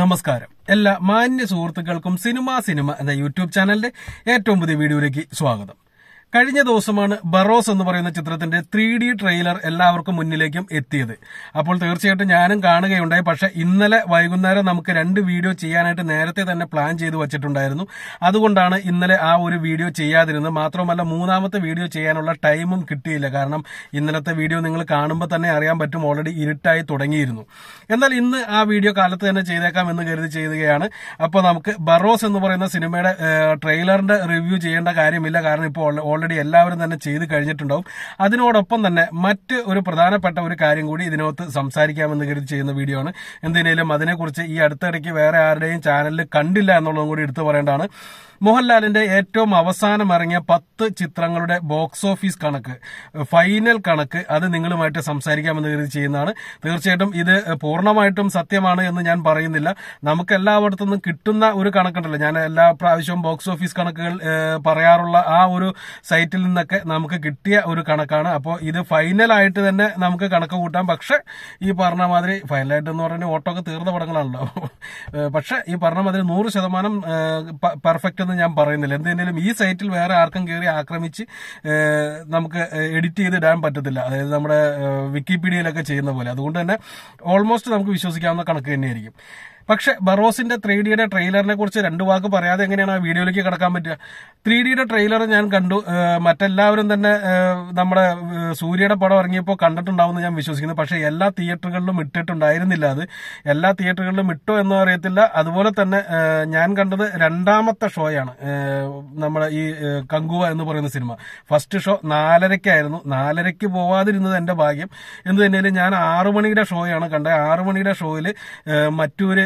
നമസ്കാരം എല്ലാ മാന്യ സുഹൃത്തുക്കൾക്കും സിനിമ സിനിമ എന്ന യൂട്യൂബ് ചാനലിന്റെ ഏറ്റവും പുതിയ വീഡിയോയിലേക്ക് സ്വാഗതം കഴിഞ്ഞ ദിവസമാണ് ബറോസ് എന്ന് പറയുന്ന ചിത്രത്തിന്റെ ത്രീ ഡി ട്രെയിലർ എല്ലാവർക്കും മുന്നിലേക്കും എത്തിയത് അപ്പോൾ തീർച്ചയായിട്ടും ഞാനും കാണുകയുണ്ടായി പക്ഷെ ഇന്നലെ വൈകുന്നേരം നമുക്ക് രണ്ട് വീഡിയോ ചെയ്യാനായിട്ട് നേരത്തെ തന്നെ പ്ലാൻ ചെയ്തു വച്ചിട്ടുണ്ടായിരുന്നു അതുകൊണ്ടാണ് ഇന്നലെ ആ ഒരു വീഡിയോ ചെയ്യാതിരുന്നത് മാത്രമല്ല മൂന്നാമത്തെ വീഡിയോ ചെയ്യാനുള്ള ടൈമും കിട്ടിയില്ല കാരണം ഇന്നലത്തെ വീഡിയോ നിങ്ങൾ കാണുമ്പോൾ തന്നെ അറിയാൻ പറ്റും ഓൾറെഡി ഇരുട്ടായി തുടങ്ങിയിരുന്നു എന്നാൽ ഇന്ന് ആ വീഡിയോ കാലത്ത് തന്നെ ചെയ്തേക്കാം എന്ന് കരുതി ചെയ്യുകയാണ് അപ്പോൾ നമുക്ക് ബറോസ് എന്ന് പറയുന്ന സിനിമയുടെ ട്രെയിലറിന്റെ റിവ്യൂ ചെയ്യേണ്ട കാര്യമില്ല കാരണം ഇപ്പോൾ ഓൾറെഡി ഓൾറെഡി എല്ലാവരും തന്നെ ചെയ്ത് കഴിഞ്ഞിട്ടുണ്ടാവും അതിനോടൊപ്പം തന്നെ മറ്റ് ഒരു പ്രധാനപ്പെട്ട ഒരു കാര്യം കൂടി ഇതിനകത്ത് സംസാരിക്കാമെന്ന് കരുതി ചെയ്യുന്ന വീഡിയോ ആണ് എന്തിനേലും അതിനെക്കുറിച്ച് ഈ അടുത്തിടയ്ക്ക് വേറെ ആരുടെയും ചാനലിൽ കണ്ടില്ല എന്നുള്ളതും കൂടി എടുത്തു പറയേണ്ടതാണ് മോഹൻലാലിന്റെ ഏറ്റവും അവസാനം ഇറങ്ങിയ പത്ത് ചിത്രങ്ങളുടെ ബോക്സ് ഓഫീസ് കണക്ക് ഫൈനൽ കണക്ക് അത് നിങ്ങളുമായിട്ട് സംസാരിക്കാമെന്ന് കരുതി ചെയ്യുന്നതാണ് തീർച്ചയായിട്ടും ഇത് പൂർണ്ണമായിട്ടും സത്യമാണ് എന്ന് ഞാൻ പറയുന്നില്ല നമുക്ക് എല്ലായിടത്തു കിട്ടുന്ന ഒരു കണക്കുണ്ടല്ലോ ഞാൻ എല്ലാ പ്രാവശ്യവും ബോക്സ് ഓഫീസ് കണക്കുകൾ പറയാറുള്ള ആ ഒരു സൈറ്റിൽ നിന്നൊക്കെ നമുക്ക് കിട്ടിയ ഒരു കണക്കാണ് അപ്പോൾ ഇത് ഫൈനലായിട്ട് തന്നെ നമുക്ക് കണക്ക് കൂട്ടാം പക്ഷേ ഈ പറഞ്ഞ മാതിരി ഫൈനലായിട്ട് എന്ന് പറഞ്ഞാൽ ഒക്കെ തീർന്ന പടങ്ങളാണല്ലോ പക്ഷേ ഈ പറഞ്ഞ മാതിരി നൂറ് ശതമാനം പെർഫെക്റ്റ് എന്ന് ഞാൻ പറയുന്നില്ല എന്തെങ്കിലും ഈ സൈറ്റിൽ വേറെ ആർക്കും കയറി ആക്രമിച്ച് നമുക്ക് എഡിറ്റ് ചെയ്ത് ഇടാൻ പറ്റത്തില്ല അതായത് നമ്മുടെ വിക്കിപീഡിയയിലൊക്കെ ചെയ്യുന്ന പോലെ അതുകൊണ്ട് തന്നെ ഓൾമോസ്റ്റ് നമുക്ക് വിശ്വസിക്കാവുന്ന കണക്ക് തന്നെയായിരിക്കും പക്ഷെ ബറോസിന്റെ ത്രീ ഡിയുടെ ട്രെയിലറിനെ കുറിച്ച് രണ്ട് വാക്ക് പറയാതെ എങ്ങനെയാണ് ആ വീഡിയോയിലേക്ക് കിടക്കാൻ പറ്റുക ത്രീ ഡിയുടെ ട്രെയിലർ ഞാൻ കണ്ടു മറ്റെല്ലാവരും തന്നെ നമ്മുടെ സൂര്യയുടെ പടം ഇറങ്ങിയപ്പോൾ കണ്ടിട്ടുണ്ടാവുമെന്ന് ഞാൻ വിശ്വസിക്കുന്നു പക്ഷേ എല്ലാ തിയേറ്ററുകളിലും ഇട്ടിട്ടുണ്ടായിരുന്നില്ല അത് എല്ലാ തിയേറ്ററുകളിലും ഇട്ടോ എന്നും അറിയത്തില്ല അതുപോലെ തന്നെ ഞാൻ കണ്ടത് രണ്ടാമത്തെ ഷോയാണ് നമ്മുടെ ഈ കങ്കുവ എന്ന് പറയുന്ന സിനിമ ഫസ്റ്റ് ഷോ നാലരയ്ക്കായിരുന്നു നാലരയ്ക്ക് പോവാതിരുന്നത് എൻ്റെ ഭാഗ്യം എന്ന് തന്നെയാലും ഞാൻ ആറുമണിയുടെ മണിയുടെ ഷോയാണ് കണ്ടത് ആറുമണിയുടെ മണിയുടെ ഷോയിൽ മറ്റൊരു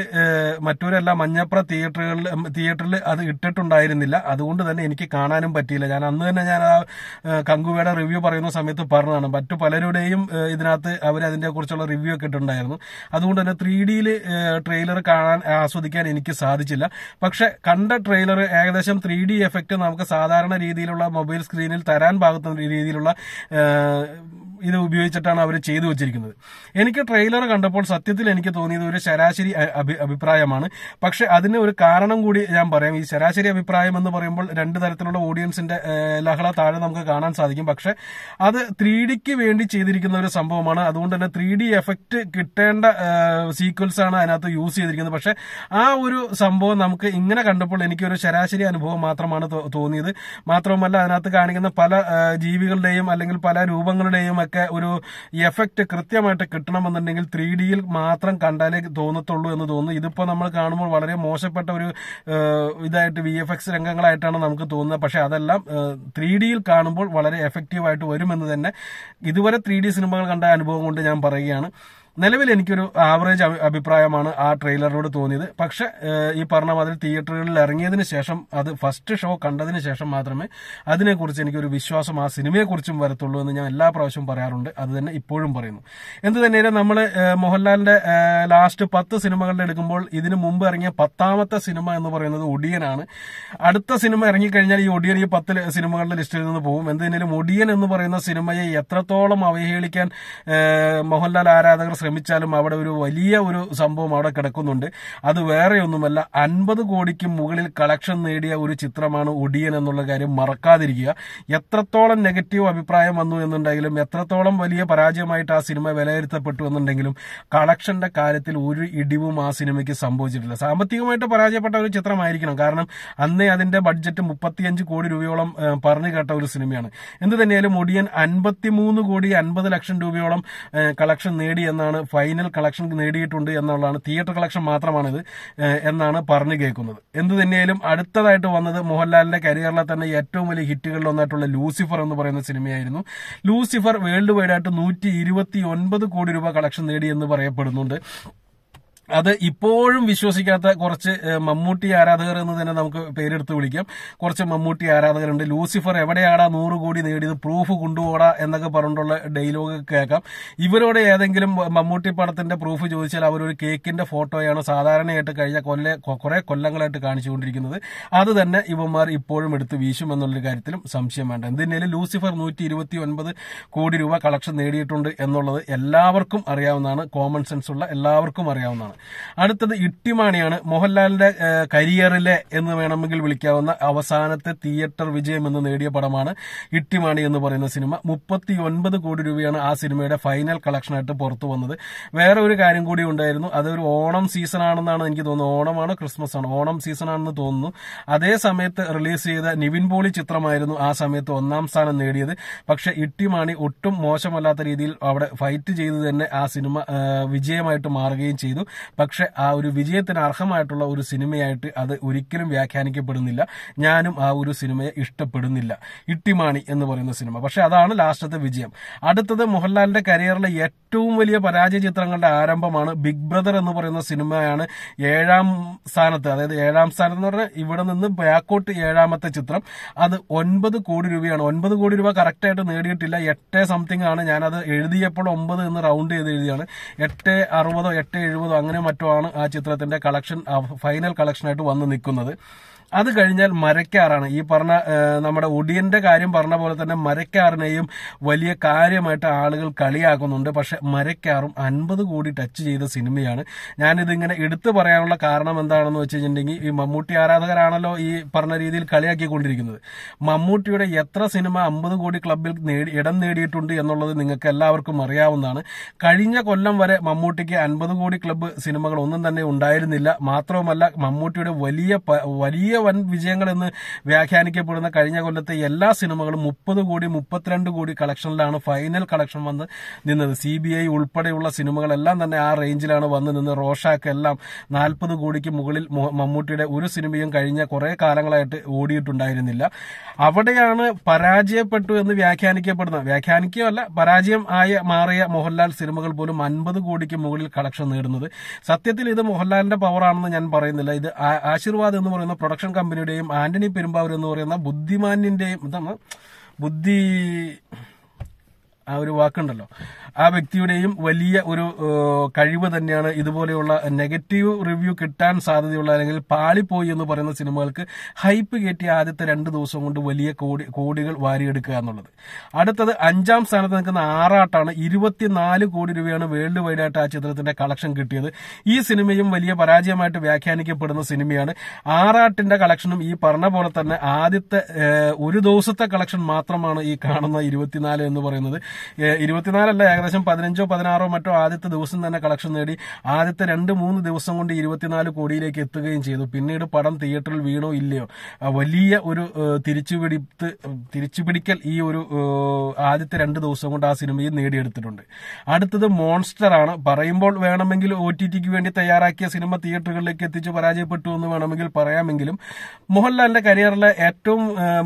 മറ്റൂരെല്ലാം മഞ്ഞപ്ര തിയേറ്ററുകളിൽ തിയേറ്ററിൽ അത് ഇട്ടിട്ടുണ്ടായിരുന്നില്ല അതുകൊണ്ട് തന്നെ എനിക്ക് കാണാനും പറ്റിയില്ല ഞാൻ അന്ന് തന്നെ ഞാൻ ആ കങ്കുവയുടെ റിവ്യൂ പറയുന്ന സമയത്ത് പറഞ്ഞതാണ് മറ്റു പലരുടെയും ഇതിനകത്ത് അവർ അതിനെ കുറിച്ചുള്ള റിവ്യൂ ഒക്കെ ഇട്ടുണ്ടായിരുന്നു അതുകൊണ്ട് തന്നെ ത്രീ ഡിയിൽ ട്രെയിലർ കാണാൻ ആസ്വദിക്കാൻ എനിക്ക് സാധിച്ചില്ല പക്ഷെ കണ്ട ട്രെയിലർ ഏകദേശം ത്രീ ഡി എഫക്റ്റ് നമുക്ക് സാധാരണ രീതിയിലുള്ള മൊബൈൽ സ്ക്രീനിൽ തരാൻ പാകത്തുന്ന രീതിയിലുള്ള ഇത് ഉപയോഗിച്ചിട്ടാണ് അവർ ചെയ്തു വെച്ചിരിക്കുന്നത് എനിക്ക് ട്രെയിലർ കണ്ടപ്പോൾ സത്യത്തിൽ എനിക്ക് തോന്നിയത് ഒരു ശരാശരി അഭിപ്രായമാണ് പക്ഷെ അതിന് ഒരു കാരണം കൂടി ഞാൻ പറയാം ഈ ശരാശരി അഭിപ്രായം എന്ന് പറയുമ്പോൾ രണ്ട് തരത്തിലുള്ള ഓഡിയൻസിന്റെ ലഹള താഴെ നമുക്ക് കാണാൻ സാധിക്കും പക്ഷെ അത് ത്രീ ഡിക്ക് വേണ്ടി ചെയ്തിരിക്കുന്ന ഒരു സംഭവമാണ് അതുകൊണ്ട് തന്നെ ത്രീ ഡി എഫക്റ്റ് കിട്ടേണ്ട സീക്വൻസ് ആണ് അതിനകത്ത് യൂസ് ചെയ്തിരിക്കുന്നത് പക്ഷെ ആ ഒരു സംഭവം നമുക്ക് ഇങ്ങനെ കണ്ടപ്പോൾ എനിക്ക് ഒരു ശരാശരി അനുഭവം മാത്രമാണ് തോന്നിയത് മാത്രവുമല്ല അതിനകത്ത് കാണിക്കുന്ന പല ജീവികളുടെയും അല്ലെങ്കിൽ പല രൂപങ്ങളുടെയും അതൊക്കെ ഒരു എഫക്ട് കൃത്യമായിട്ട് കിട്ടണമെന്നുണ്ടെങ്കിൽ ത്രീ ഡിയിൽ മാത്രം കണ്ടാലേ തോന്നത്തുള്ളൂ എന്ന് തോന്നുന്നു ഇതിപ്പോൾ നമ്മൾ കാണുമ്പോൾ വളരെ മോശപ്പെട്ട ഒരു ഇതായിട്ട് വി എഫ് എക്സ് രംഗങ്ങളായിട്ടാണ് നമുക്ക് തോന്നുന്നത് പക്ഷേ അതെല്ലാം ത്രീ ഡിയിൽ കാണുമ്പോൾ വളരെ എഫക്റ്റീവായിട്ട് വരുമെന്ന് തന്നെ ഇതുവരെ ത്രീ ഡി സിനിമകൾ കണ്ട അനുഭവം കൊണ്ട് ഞാൻ പറയുകയാണ് നിലവിൽ എനിക്കൊരു ആവറേജ് അഭിപ്രായമാണ് ആ ട്രെയിലറിനോട് തോന്നിയത് പക്ഷെ ഈ പറഞ്ഞ മാതിരി തിയേറ്ററുകളിൽ ഇറങ്ങിയതിന് ശേഷം അത് ഫസ്റ്റ് ഷോ കണ്ടതിന് ശേഷം മാത്രമേ അതിനെക്കുറിച്ച് എനിക്കൊരു വിശ്വാസം ആ സിനിമയെക്കുറിച്ചും വരത്തുള്ളൂ എന്ന് ഞാൻ എല്ലാ പ്രാവശ്യവും പറയാറുണ്ട് അത് തന്നെ ഇപ്പോഴും പറയുന്നു എന്ത് തന്നെയാലും നമ്മൾ മോഹൻലാലിന്റെ ലാസ്റ്റ് പത്ത് സിനിമകളിൽ എടുക്കുമ്പോൾ ഇതിനു മുമ്പ് ഇറങ്ങിയ പത്താമത്തെ സിനിമ എന്ന് പറയുന്നത് ഒടിയനാണ് അടുത്ത സിനിമ ഇറങ്ങിക്കഴിഞ്ഞാൽ ഈ ഒടിയൻ ഈ പത്ത് സിനിമകളുടെ ലിസ്റ്റിൽ നിന്ന് പോകും എന്ത് തന്നെയാലും ഒടിയൻ എന്ന് പറയുന്ന സിനിമയെ എത്രത്തോളം അവഹേളിക്കാൻ മോഹൻലാൽ ആരാധകർ ശ്രമിച്ചാലും അവിടെ ഒരു വലിയ ഒരു സംഭവം അവിടെ കിടക്കുന്നുണ്ട് അത് വേറെയൊന്നുമല്ല അൻപത് കോടിക്ക് മുകളിൽ കളക്ഷൻ നേടിയ ഒരു ചിത്രമാണ് ഒടിയൻ എന്നുള്ള കാര്യം മറക്കാതിരിക്കുക എത്രത്തോളം നെഗറ്റീവ് അഭിപ്രായം വന്നു എന്നുണ്ടെങ്കിലും എത്രത്തോളം വലിയ പരാജയമായിട്ട് ആ സിനിമ വിലയിരുത്തപ്പെട്ടു എന്നുണ്ടെങ്കിലും കളക്ഷന്റെ കാര്യത്തിൽ ഒരു ഇടിവും ആ സിനിമയ്ക്ക് സംഭവിച്ചിട്ടില്ല സാമ്പത്തികമായിട്ട് പരാജയപ്പെട്ട ഒരു ചിത്രമായിരിക്കണം കാരണം അന്നേ അതിന്റെ ബഡ്ജറ്റ് മുപ്പത്തിയഞ്ച് കോടി രൂപയോളം പറഞ്ഞു കേട്ട ഒരു സിനിമയാണ് എന്ത് തന്നെയാലും ഒടിയൻ അൻപത്തിമൂന്ന് കോടി അൻപത് ലക്ഷം രൂപയോളം കളക്ഷൻ നേടി എന്നാണ് ആണ് ഫൈനൽ കളക്ഷൻ നേടിയിട്ടുണ്ട് എന്നുള്ളതാണ് തിയേറ്റർ കളക്ഷൻ മാത്രമാണിത് എന്നാണ് പറഞ്ഞു കേൾക്കുന്നത് എന്ത് തന്നെയാലും അടുത്തതായിട്ട് വന്നത് മോഹൻലാലിന്റെ കരിയറിലെ തന്നെ ഏറ്റവും വലിയ ഹിറ്റുകളിൽ ഒന്നായിട്ടുള്ള ലൂസിഫർ എന്ന് പറയുന്ന സിനിമയായിരുന്നു ലൂസിഫർ വേൾഡ് വൈഡ് ആയിട്ട് നൂറ്റി കോടി രൂപ കളക്ഷൻ നേടി എന്ന് പറയപ്പെടുന്നുണ്ട് അത് ഇപ്പോഴും വിശ്വസിക്കാത്ത കുറച്ച് മമ്മൂട്ടി ആരാധകർ എന്ന് തന്നെ നമുക്ക് പേരെടുത്ത് വിളിക്കാം കുറച്ച് മമ്മൂട്ടി ആരാധകരുണ്ട് ലൂസിഫർ എവിടെയാടാ നൂറ് കോടി നേടിയത് പ്രൂഫ് കൊണ്ടുപോടാ എന്നൊക്കെ പറഞ്ഞിട്ടുള്ള ഡയലോഗ് കേൾക്കാം ഇവരോട് ഏതെങ്കിലും മമ്മൂട്ടി പടത്തിന്റെ പ്രൂഫ് ചോദിച്ചാൽ അവരൊരു കേക്കിന്റെ ഫോട്ടോയാണ് സാധാരണയായിട്ട് കഴിഞ്ഞ കൊല്ല കുറെ കൊല്ലങ്ങളായിട്ട് കാണിച്ചുകൊണ്ടിരിക്കുന്നത് അത് തന്നെ ഇവന്മാർ ഇപ്പോഴും എടുത്ത് വീശും എന്നുള്ളൊരു കാര്യത്തിലും സംശയം വേണ്ട എന്തിനേലും ലൂസിഫർ നൂറ്റി ഇരുപത്തി ഒൻപത് കോടി രൂപ കളക്ഷൻ നേടിയിട്ടുണ്ട് എന്നുള്ളത് എല്ലാവർക്കും അറിയാവുന്നതാണ് കോമൺ സെൻസ് ഉള്ള എല്ലാവർക്കും അറിയാവുന്നതാണ് അടുത്തത് ഇട്ടിമാണിയാണ് മോഹൻലാലിന്റെ കരിയറിലെ എന്ന് വേണമെങ്കിൽ വിളിക്കാവുന്ന അവസാനത്തെ തിയേറ്റർ വിജയം എന്ന് നേടിയ പടമാണ് ഇട്ടിമാണി എന്ന് പറയുന്ന സിനിമ മുപ്പത്തി ഒൻപത് കോടി രൂപയാണ് ആ സിനിമയുടെ ഫൈനൽ കളക്ഷനായിട്ട് പുറത്തു വന്നത് വേറെ ഒരു കാര്യം കൂടി ഉണ്ടായിരുന്നു അതൊരു ഓണം സീസൺ ആണെന്നാണ് എനിക്ക് തോന്നുന്നത് ഓണമാണ് ക്രിസ്മസ് ആണ് ഓണം സീസൺ ആണെന്ന് തോന്നുന്നു അതേ സമയത്ത് റിലീസ് ചെയ്ത നിവിൻ പോളി ചിത്രമായിരുന്നു ആ സമയത്ത് ഒന്നാം സ്ഥാനം നേടിയത് പക്ഷെ ഇട്ടിമാണി ഒട്ടും മോശമല്ലാത്ത രീതിയിൽ അവിടെ ഫൈറ്റ് ചെയ്ത് തന്നെ ആ സിനിമ വിജയമായിട്ട് മാറുകയും ചെയ്തു പക്ഷെ ആ ഒരു വിജയത്തിന് അർഹമായിട്ടുള്ള ഒരു സിനിമയായിട്ട് അത് ഒരിക്കലും വ്യാഖ്യാനിക്കപ്പെടുന്നില്ല ഞാനും ആ ഒരു സിനിമയെ ഇഷ്ടപ്പെടുന്നില്ല ഇട്ടിമാണി എന്ന് പറയുന്ന സിനിമ പക്ഷെ അതാണ് ലാസ്റ്റത്തെ വിജയം അടുത്തത് മോഹൻലാലിന്റെ കരിയറിലെ ഏറ്റവും വലിയ പരാജയ ചിത്രങ്ങളുടെ ആരംഭമാണ് ബിഗ് ബ്രദർ എന്ന് പറയുന്ന സിനിമയാണ് ഏഴാം സ്ഥാനത്ത് അതായത് ഏഴാം സ്ഥാനം എന്ന് പറഞ്ഞാൽ ഇവിടെ നിന്ന് ബാക്കോട്ട് ഏഴാമത്തെ ചിത്രം അത് ഒൻപത് കോടി രൂപയാണ് ഒൻപത് കോടി രൂപ കറക്റ്റായിട്ട് നേടിയിട്ടില്ല എട്ട് സംതിങ് ആണ് ഞാനത് എഴുതിയപ്പോൾ ഒമ്പത് എന്ന് റൗണ്ട് ചെയ്ത് എഴുതിയാണ് എട്ട് അറുപതോ എട്ട് എഴുപതോ അങ്ങനെ അങ്ങനെ മറ്റോ ആണ് ആ ചിത്രത്തിന്റെ കളക്ഷൻ ഫൈനൽ കളക്ഷനായിട്ട് വന്ന് നിൽക്കുന്നത് അത് കഴിഞ്ഞാൽ മരക്കാറാണ് ഈ പറഞ്ഞ നമ്മുടെ ഒടിയന്റെ കാര്യം പറഞ്ഞ പോലെ തന്നെ മരക്കാറിനെയും വലിയ കാര്യമായിട്ട് ആളുകൾ കളിയാക്കുന്നുണ്ട് പക്ഷെ മരക്കാറും അൻപത് കോടി ടച്ച് ചെയ്ത സിനിമയാണ് ഞാനിതിങ്ങനെ എടുത്തു പറയാനുള്ള കാരണം എന്താണെന്ന് വെച്ച് കഴിഞ്ഞിട്ടുണ്ടെങ്കിൽ ഈ മമ്മൂട്ടി ആരാധകരാണല്ലോ ഈ പറഞ്ഞ രീതിയിൽ കളിയാക്കിക്കൊണ്ടിരിക്കുന്നത് മമ്മൂട്ടിയുടെ എത്ര സിനിമ അമ്പത് കോടി ക്ലബിൽ നേടി ഇടം നേടിയിട്ടുണ്ട് എന്നുള്ളത് നിങ്ങൾക്ക് എല്ലാവർക്കും അറിയാവുന്നതാണ് കഴിഞ്ഞ കൊല്ലം വരെ മമ്മൂട്ടിക്ക് അൻപത് കോടി ക്ലബ്ബ് സിനിമകൾ ഒന്നും തന്നെ ഉണ്ടായിരുന്നില്ല മാത്രവുമല്ല മമ്മൂട്ടിയുടെ വലിയ വലിയ വൻ വിജയങ്ങളെന്ന് വ്യാഖ്യാനിക്കപ്പെടുന്ന കഴിഞ്ഞ കൊല്ലത്തെ എല്ലാ സിനിമകളും മുപ്പത് കോടി മുപ്പത്തിരണ്ട് കോടി കളക്ഷനിലാണ് ഫൈനൽ കളക്ഷൻ വന്ന് നിന്നത് സി ബി ഐ ഉൾപ്പെടെയുള്ള സിനിമകളെല്ലാം തന്നെ ആ റേഞ്ചിലാണ് വന്ന് നിന്ന് റോഷാക്ക് എല്ലാം നാൽപ്പത് കോടിക്ക് മുകളിൽ മമ്മൂട്ടിയുടെ ഒരു സിനിമയും കഴിഞ്ഞ കുറേ കാലങ്ങളായിട്ട് ഓടിയിട്ടുണ്ടായിരുന്നില്ല അവിടെയാണ് പരാജയപ്പെട്ടു എന്ന് വ്യാഖ്യാനിക്കപ്പെടുന്നത് വ്യാഖ്യാനിക്കുകയല്ല പരാജയം ആയ മാറിയ മോഹൻലാൽ സിനിമകൾ പോലും അൻപത് കോടിക്ക് മുകളിൽ കളക്ഷൻ നേടുന്നത് സത്യത്തിൽ ഇത് മോഹൻലാലിന്റെ പവറാണെന്ന് ഞാൻ പറയുന്നില്ല ഇത് ആശീർവാദ് എന്ന് പറയുന്ന പ്രൊഡക്ഷൻ കൺസ്ട്രക്ഷൻ കമ്പനിയുടെയും ആന്റണി പെരുമ്പാവൂർ എന്ന് പറയുന്ന ബുദ്ധിമാനിന്റെയും എന്താണ് ബുദ്ധി ആ ഒരു വാക്കുണ്ടല്ലോ ആ വ്യക്തിയുടെയും വലിയ ഒരു കഴിവ് തന്നെയാണ് ഇതുപോലെയുള്ള നെഗറ്റീവ് റിവ്യൂ കിട്ടാൻ സാധ്യതയുള്ള അല്ലെങ്കിൽ പാളിപ്പോയി എന്ന് പറയുന്ന സിനിമകൾക്ക് ഹൈപ്പ് കയറ്റിയ ആദ്യത്തെ രണ്ട് ദിവസം കൊണ്ട് വലിയ കോടി കോടികൾ വാരിയെടുക്കുക എന്നുള്ളത് അടുത്തത് അഞ്ചാം സ്ഥാനത്ത് നിൽക്കുന്ന ആറാട്ടാണ് ഇരുപത്തിനാല് കോടി രൂപയാണ് വേൾഡ് വൈഡ് ആയിട്ട് ആ ചിത്രത്തിന്റെ കളക്ഷൻ കിട്ടിയത് ഈ സിനിമയും വലിയ പരാജയമായിട്ട് വ്യാഖ്യാനിക്കപ്പെടുന്ന സിനിമയാണ് ആറാട്ടിന്റെ കളക്ഷനും ഈ പറഞ്ഞ പോലെ തന്നെ ആദ്യത്തെ ഒരു ദിവസത്തെ കളക്ഷൻ മാത്രമാണ് ഈ കാണുന്ന ഇരുപത്തിനാല് എന്ന് പറയുന്നത് ഇരുപത്തിനാലല്ല ഏകദേശം പതിനഞ്ചോ പതിനാറോ മറ്റോ ആദ്യത്തെ ദിവസം തന്നെ കളക്ഷൻ നേടി ആദ്യത്തെ രണ്ട് മൂന്ന് ദിവസം കൊണ്ട് ഇരുപത്തിനാല് കോടിയിലേക്ക് എത്തുകയും ചെയ്തു പിന്നീട് പടം തിയേറ്ററിൽ വീണോ ഇല്ലയോ വലിയ ഒരു തിരിച്ചുപിടിത്ത് തിരിച്ചുപിടിക്കൽ ഈ ഒരു ആദ്യത്തെ രണ്ട് ദിവസം കൊണ്ട് ആ സിനിമയും നേടിയെടുത്തിട്ടുണ്ട് അടുത്തത് മോൺസ്റ്റർ ആണ് പറയുമ്പോൾ വേണമെങ്കിൽ ഒ ടി ടിക്ക് വേണ്ടി തയ്യാറാക്കിയ സിനിമ തിയേറ്ററുകളിലേക്ക് എത്തിച്ച് പരാജയപ്പെട്ടു എന്ന് വേണമെങ്കിൽ പറയാമെങ്കിലും മോഹൻലാലിന്റെ കരിയറിലെ ഏറ്റവും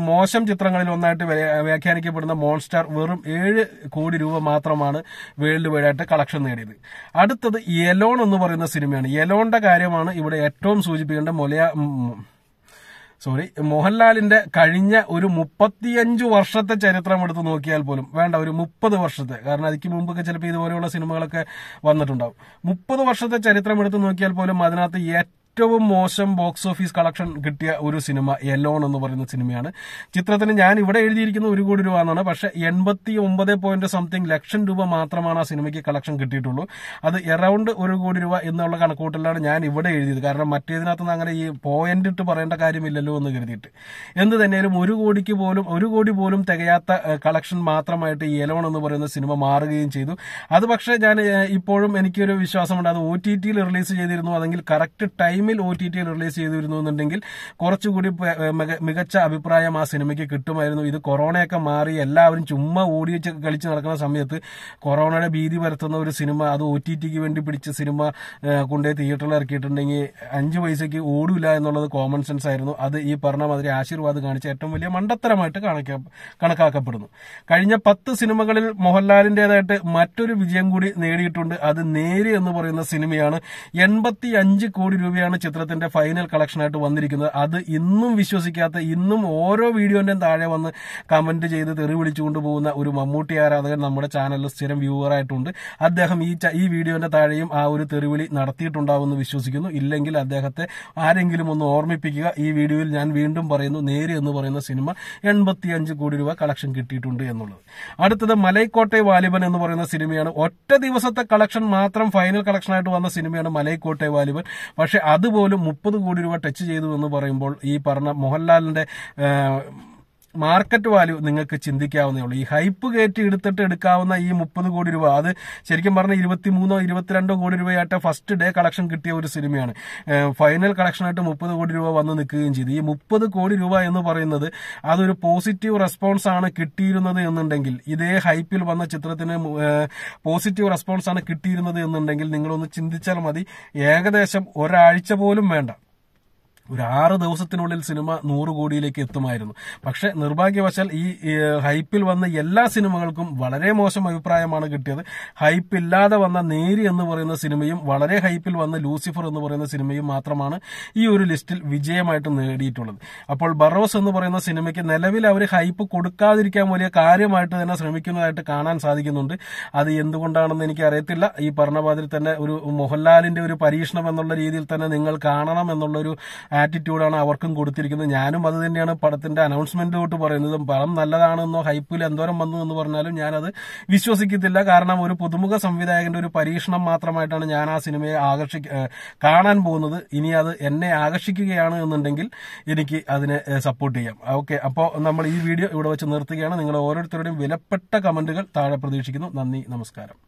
മോശം ചിത്രങ്ങളിൽ ഒന്നായിട്ട് വ്യാഖ്യാനിക്കപ്പെടുന്ന മോൺസ്റ്റർ വെറും ഏഴ് കോടി രൂപ മാത്രമാണ് വേൾഡ് വൈഡായിട്ട് കളക്ഷൻ നേടിയത് അടുത്തത് യെലോൺ എന്ന് പറയുന്ന സിനിമയാണ് യെലോണിന്റെ കാര്യമാണ് ഇവിടെ ഏറ്റവും സൂചിപ്പിക്കേണ്ട മൊലയ സോറി മോഹൻലാലിന്റെ കഴിഞ്ഞ ഒരു മുപ്പത്തിയഞ്ച് വർഷത്തെ ചരിത്രം എടുത്ത് നോക്കിയാൽ പോലും വേണ്ട ഒരു മുപ്പത് വർഷത്തെ കാരണം അതിക്ക് മുമ്പൊക്കെ ചിലപ്പോൾ ഇതുപോലെയുള്ള സിനിമകളൊക്കെ വന്നിട്ടുണ്ടാവും മുപ്പത് വർഷത്തെ ചരിത്രം എടുത്ത് നോക്കിയാൽ പോലും അതിനകത്ത് ഏറ്റവും ഏറ്റവും മോശം ബോക്സ് ഓഫീസ് കളക്ഷൻ കിട്ടിയ ഒരു സിനിമ യെല്ലോൺ എന്ന് പറയുന്ന സിനിമയാണ് ചിത്രത്തിന് ഞാൻ ഇവിടെ എഴുതിയിരിക്കുന്ന ഒരു കോടി രൂപ എന്നാണ് പക്ഷേ എൺപത്തി ഒമ്പത് പോയിന്റ് സംതിങ് ലക്ഷം രൂപ മാത്രമാണ് ആ സിനിമയ്ക്ക് കളക്ഷൻ കിട്ടിയിട്ടുള്ളൂ അത് എറൌണ്ട് ഒരു കോടി രൂപ എന്നുള്ള കണക്കൂട്ടലാണ് ഞാൻ ഇവിടെ എഴുതിയത് കാരണം മറ്റേതിനകത്ത് അങ്ങനെ ഈ പോയിന്റ് ഇട്ട് പറയേണ്ട കാര്യമില്ലല്ലോ എന്ന് കരുതിയിട്ട് എന്ത് തന്നെയാലും ഒരു കോടിക്ക് പോലും ഒരു കോടി പോലും തികയാത്ത കളക്ഷൻ മാത്രമായിട്ട് യെലോൺ എന്ന് പറയുന്ന സിനിമ മാറുകയും ചെയ്തു അത് പക്ഷേ ഞാൻ ഇപ്പോഴും എനിക്കൊരു വിശ്വാസമുണ്ട് അത് ഒ ടി ടിയിൽ റിലീസ് ചെയ്തിരുന്നു അതെങ്കിൽ കറക്റ്റ് ടൈം ഫിലിമിൽ ഒ ടി ടി റിലീസ് ചെയ്തിരുന്നു എന്നുണ്ടെങ്കിൽ കുറച്ചുകൂടി മികച്ച അഭിപ്രായം ആ സിനിമയ്ക്ക് കിട്ടുമായിരുന്നു ഇത് കൊറോണയൊക്കെ മാറി എല്ലാവരും ചുമ്മാ ഓടി കളിച്ച് നടക്കുന്ന സമയത്ത് കൊറോണയുടെ ഭീതി പരത്തുന്ന ഒരു സിനിമ അത് ഒ ടി ടിക്ക് വേണ്ടി പിടിച്ച സിനിമ കൊണ്ടുപോയി തിയേറ്ററിൽ ഇറക്കിയിട്ടുണ്ടെങ്കിൽ അഞ്ച് പൈസയ്ക്ക് ഓടില്ല എന്നുള്ളത് കോമൺ സെൻസ് ആയിരുന്നു അത് ഈ പറഞ്ഞ മാതിരി ആശീർവാദം കാണിച്ച ഏറ്റവും വലിയ മണ്ടത്തരമായിട്ട് കണക്കാക്കപ്പെടുന്നു കഴിഞ്ഞ പത്ത് സിനിമകളിൽ മോഹൻലാലിന്റേതായിട്ട് മറ്റൊരു വിജയം കൂടി നേടിയിട്ടുണ്ട് അത് നേര് എന്ന് പറയുന്ന സിനിമയാണ് എൺപത്തി അഞ്ച് കോടി രൂപയാണ് ആണ് ചിത്രത്തിന്റെ ഫൈനൽ കളക്ഷനായിട്ട് വന്നിരിക്കുന്നത് അത് ഇന്നും വിശ്വസിക്കാത്ത ഇന്നും ഓരോ വീഡിയോന്റെയും താഴെ വന്ന് കമന്റ് ചെയ്ത് തെറി വിളിച്ചുകൊണ്ട് പോകുന്ന ഒരു മമ്മൂട്ടി ആരാധകൻ നമ്മുടെ ചാനലിൽ സ്ഥിരം വ്യൂവറായിട്ടുണ്ട് അദ്ദേഹം ഈ ഈ വീഡിയോന്റെ താഴെയും ആ ഒരു തെറിവിളി നടത്തിയിട്ടുണ്ടാവുമെന്ന് വിശ്വസിക്കുന്നു ഇല്ലെങ്കിൽ അദ്ദേഹത്തെ ആരെങ്കിലും ഒന്ന് ഓർമ്മിപ്പിക്കുക ഈ വീഡിയോയിൽ ഞാൻ വീണ്ടും പറയുന്നു നേരി എന്ന് പറയുന്ന സിനിമ എൺപത്തിയഞ്ച് കോടി രൂപ കളക്ഷൻ കിട്ടിയിട്ടുണ്ട് എന്നുള്ളത് അടുത്തത് മലൈക്കോട്ടെ വാലിബൻ എന്ന് പറയുന്ന സിനിമയാണ് ഒറ്റ ദിവസത്തെ കളക്ഷൻ മാത്രം ഫൈനൽ കളക്ഷനായിട്ട് വന്ന സിനിമയാണ് മലൈക്കോട്ടെ വാലിബൻ പക്ഷെ അത് അതുപോലും മുപ്പത് കോടി രൂപ ടച്ച് ചെയ്തു എന്ന് പറയുമ്പോൾ ഈ പറഞ്ഞ മോഹൻലാലിന്റെ മാർക്കറ്റ് വാല്യൂ നിങ്ങൾക്ക് ചിന്തിക്കാവുന്നേ ഉള്ളൂ ഈ ഹൈപ്പ് കയറ്റി എടുത്തിട്ട് എടുക്കാവുന്ന ഈ മുപ്പത് കോടി രൂപ അത് ശരിക്കും പറഞ്ഞാൽ ഇരുപത്തിമൂന്നോ ഇരുപത്തിരണ്ടോ കോടി രൂപയായിട്ട് ഫസ്റ്റ് ഡേ കളക്ഷൻ കിട്ടിയ ഒരു സിനിമയാണ് ഫൈനൽ കളക്ഷനായിട്ട് മുപ്പത് കോടി രൂപ വന്ന് നിൽക്കുകയും ചെയ്തു ഈ മുപ്പത് കോടി രൂപ എന്ന് പറയുന്നത് അതൊരു പോസിറ്റീവ് റെസ്പോൺസ് ആണ് കിട്ടിയിരുന്നത് എന്നുണ്ടെങ്കിൽ ഇതേ ഹൈപ്പിൽ വന്ന ചിത്രത്തിന് പോസിറ്റീവ് റെസ്പോൺസ് ആണ് കിട്ടിയിരുന്നത് എന്നുണ്ടെങ്കിൽ നിങ്ങളൊന്ന് ചിന്തിച്ചാൽ മതി ഏകദേശം ഒരാഴ്ച പോലും വേണ്ട ഒരു ആറ് ദിവസത്തിനുള്ളിൽ സിനിമ നൂറ് കോടിയിലേക്ക് എത്തുമായിരുന്നു പക്ഷെ നിർഭാഗ്യവശാൽ ഈ ഹൈപ്പിൽ വന്ന എല്ലാ സിനിമകൾക്കും വളരെ മോശം അഭിപ്രായമാണ് കിട്ടിയത് ഹൈപ്പ് ഇല്ലാതെ വന്ന നേരി എന്ന് പറയുന്ന സിനിമയും വളരെ ഹൈപ്പിൽ വന്ന ലൂസിഫർ എന്ന് പറയുന്ന സിനിമയും മാത്രമാണ് ഈ ഒരു ലിസ്റ്റിൽ വിജയമായിട്ട് നേടിയിട്ടുള്ളത് അപ്പോൾ ബറോസ് എന്ന് പറയുന്ന സിനിമയ്ക്ക് നിലവിൽ അവർ ഹൈപ്പ് കൊടുക്കാതിരിക്കാൻ വലിയ കാര്യമായിട്ട് തന്നെ ശ്രമിക്കുന്നതായിട്ട് കാണാൻ സാധിക്കുന്നുണ്ട് അത് എന്തുകൊണ്ടാണെന്ന് എനിക്ക് അറിയത്തില്ല ഈ പറഞ്ഞ മാതിരി തന്നെ ഒരു മോഹൻലാലിന്റെ ഒരു പരീക്ഷണം എന്നുള്ള രീതിയിൽ തന്നെ നിങ്ങൾ കാണണം എന്നുള്ളൊരു ആറ്റിറ്റ്യൂഡാണ് അവർക്കും കൊടുത്തിരിക്കുന്നത് ഞാനും അത് തന്നെയാണ് പടത്തിന്റെ അനൗൺസ്മെന്റിലോട്ട് പറയുന്നതും പടം നല്ലതാണെന്നോ ഹൈപ്പിൽ എന്തോരം വന്നു എന്ന് പറഞ്ഞാലും ഞാനത് വിശ്വസിക്കത്തില്ല കാരണം ഒരു പുതുമുഖ സംവിധായകന്റെ ഒരു പരീക്ഷണം മാത്രമായിട്ടാണ് ഞാൻ ആ സിനിമയെ ആകർഷി കാണാൻ പോകുന്നത് ഇനി അത് എന്നെ ആകർഷിക്കുകയാണ് എന്നുണ്ടെങ്കിൽ എനിക്ക് അതിനെ സപ്പോർട്ട് ചെയ്യാം ഓക്കെ അപ്പോൾ നമ്മൾ ഈ വീഡിയോ ഇവിടെ വെച്ച് നിർത്തുകയാണ് നിങ്ങൾ ഓരോരുത്തരുടെയും വിലപ്പെട്ട കമന്റുകൾ താഴെ പ്രതീക്ഷിക്കുന്നു നന്ദി നമസ്കാരം